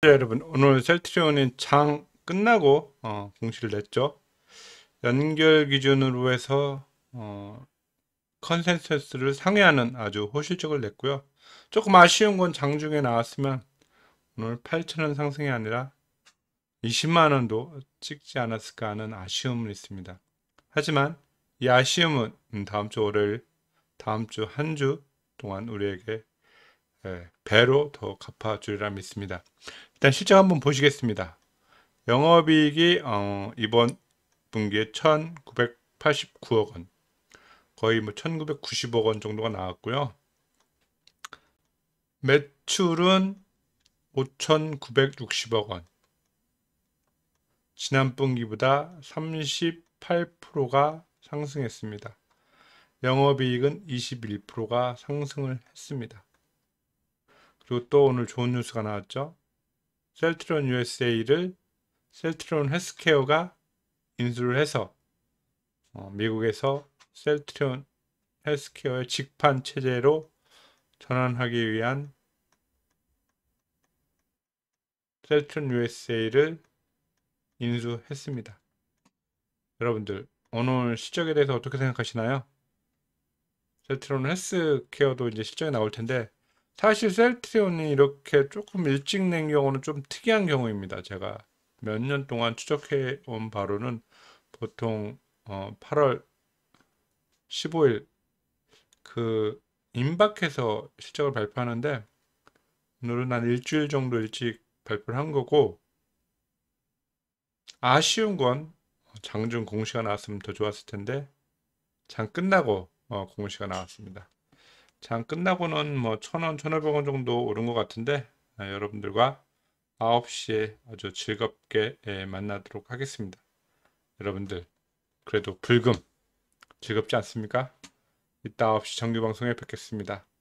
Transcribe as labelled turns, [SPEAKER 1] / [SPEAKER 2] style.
[SPEAKER 1] 자, 여러분 오늘 셀트리온은장 끝나고 어, 공시를 냈죠 연결 기준으로 해서 어, 컨센서스를 상회하는 아주 호실적을 냈고요 조금 아쉬운 건 장중에 나왔으면 오늘 8천원 상승이 아니라 20만원도 찍지 않았을까 하는 아쉬움은 있습니다 하지만 이 아쉬움은 다음주 월요일 다음주 한 주 동안 우리에게 예, 배로 더 갚아주리라 믿습니다. 일단 실적 한번 보시겠습니다. 영업이익이 어, 이번 분기에 1989억 원 거의 뭐 1990억 원 정도가 나왔고요. 매출은 5,960억 원 지난 분기보다 38%가 상승했습니다. 영업이익은 21%가 상승을 했습니다. 그리고 또 오늘 좋은 뉴스가 나왔죠. 셀트론 USA를 셀트론 헬스케어가 인수를 해서 어, 미국에서 셀트론 헬스케어의 직판 체제로 전환하기 위한 셀트론 USA를 인수했습니다. 여러분들 오늘 실적에 대해서 어떻게 생각하시나요? 셀트론 헬스케어도 이제 실적이 나올 텐데 사실 셀트리온이 이렇게 조금 일찍 낸 경우는 좀 특이한 경우입니다. 제가 몇 년 동안 추적해 온 바로는 보통 어 8월 15일 그 임박해서 실적을 발표하는데 오늘은 한 일주일 정도 일찍 발표를 한 거고 아쉬운 건 장중 공시가 나왔으면 더 좋았을 텐데 장 끝나고 어, 공시가 나왔습니다. 장 끝나고는 뭐 천원, 천오백 원 정도 오른 것 같은데 아, 여러분들과 9시에 아주 즐겁게 예, 만나도록 하겠습니다. 여러분들 그래도 불금 즐겁지 않습니까? 이따 9시 정규 방송에 뵙겠습니다.